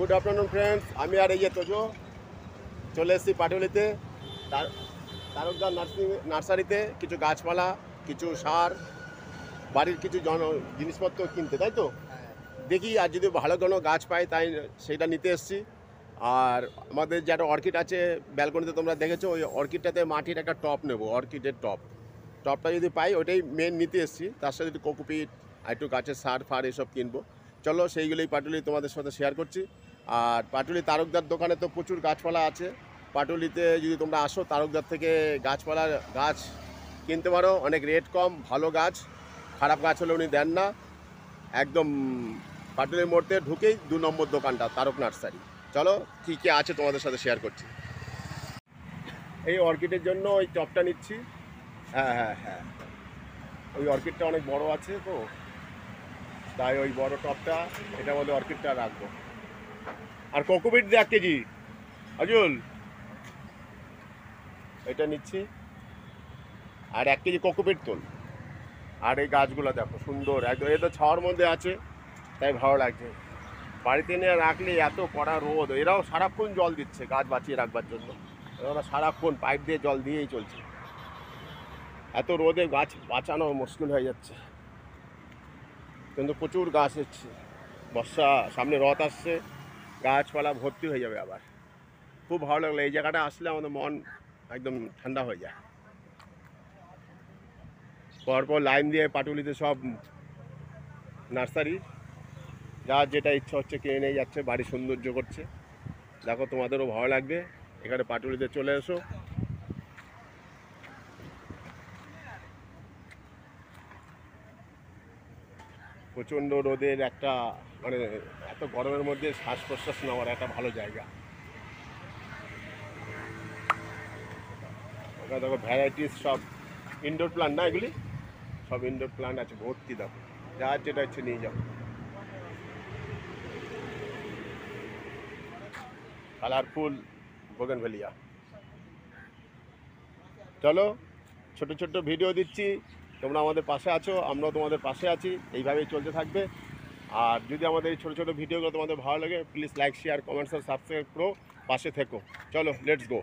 Good afternoon friends আমি আর এই যে তোজো চলে এসেছি পাটুলিতে তারকদার নার্সিং নার্সারিতে কিছু গাছপালা কিছু সার বাড়ির কিছু জন জিনিসপত্র কিনতে তাই তো হ্যাঁ। দেখি আর যদি ভালো কোনো গাছ পাই তাই সেটা নিতে এসছি আর আমাদের যে একটা অর্কিড আছে ব্যালকনিতে তোমরা দেখেছো ওই অর্কিডটাতে মাটির একটা টপ নেব অর্কিডের টপ টপটা যদি পাই ওটাই মেন নিতে এসছি তার সাথে যদি কোকোপিট আর একটু গাছের সার ফার এসব কিনবো চলো সেইগুলোই পাটুলি তোমাদের সাথে শেয়ার করছি আর পাটুলি তারকদার দোকানে তো প্রচুর গাছপালা আছে পাটুলিতে যদি তোমরা আসো তারকদার থেকে গাছপালা গাছ কিনতে পারো অনেক রেট কম ভালো গাছ খারাপ গাছ হলে উনি দেন না একদম পাটুলির মোড়তে ঢুকেই দু নম্বর দোকানটা তারক নার্সারি চলো কী কী আছে তোমাদের সাথে শেয়ার করছি এই অর্কিডের জন্য ওই টপটা নিচ্ছি হ্যাঁ হ্যাঁ হ্যাঁ ওই অর্কিডটা অনেক বড় আছে তো তাই ওই বড় টপটা এটা বলে অর্কিডটা রাখবো আর কোকোপিট দে এক কেজি অজুল এটা নিচ্ছি আর এক কেজি কোকোপিট তোল আর এই গাছগুলো দেখো সুন্দর একদম এ তো ছাওয়ার মধ্যে আছে তাই ভালো লাগছে বাড়িতে নিয়ে রাখলে এত কড়া রোদ এরাও সারাক্ষণ জল দিচ্ছে গাছ বাঁচিয়ে রাখবার জন্য ওরা সারাক্ষণ পাইপ দিয়ে জল দিয়েই চলছে এত রোদে গাছ বাঁচানো মুশকিল হয়ে যাচ্ছে কিন্তু প্রচুর গাছ হচ্ছে বর্ষা সামনে রথ আসছে গাছপালা ভর্তি হয়ে যাবে আবার খুব ভালো লাগলো এই জায়গাটা আসলে আমাদের মন একদম ঠান্ডা হয়ে যায় পরপর লাইন দিয়ে পাটুলিতে সব নার্সারি যা যেটা ইচ্ছা হচ্ছে কিনে নিয়ে যাচ্ছে বাড়ি সৌন্দর্য করছে দেখো তোমাদেরও ভালো লাগবে এখানে পাটুলিতে চলে এসো প্রচণ্ড রোদের একটা মানে এত গরমের মধ্যে শ্বাস প্রশ্বাস নেওয়ার একটা ভালো জায়গা ওখানে দেখো ভ্যারাইটিস সব ইনডোর প্লান্ট না এগুলি সব ইনডোর প্লান্ট আছে ভর্তি দেখো যা যেটা হচ্ছে নিয়ে যাও কালারফুল বোগেনভেলিয়া চলো ছোট ছোট ভিডিও দিচ্ছি তোমরা আমাদের পাশে আছো আমরাও তোমাদের পাশে আছি এইভাবেই চলতে থাকবে আর যদি আমাদের এই ছোটো ছোটো ভিডিওগুলো তোমাদের ভালো লাগে প্লিজ লাইক শেয়ার কমেন্টস আর সাবস্ক্রাইব করো পাশে থেকো চলো লেটস গো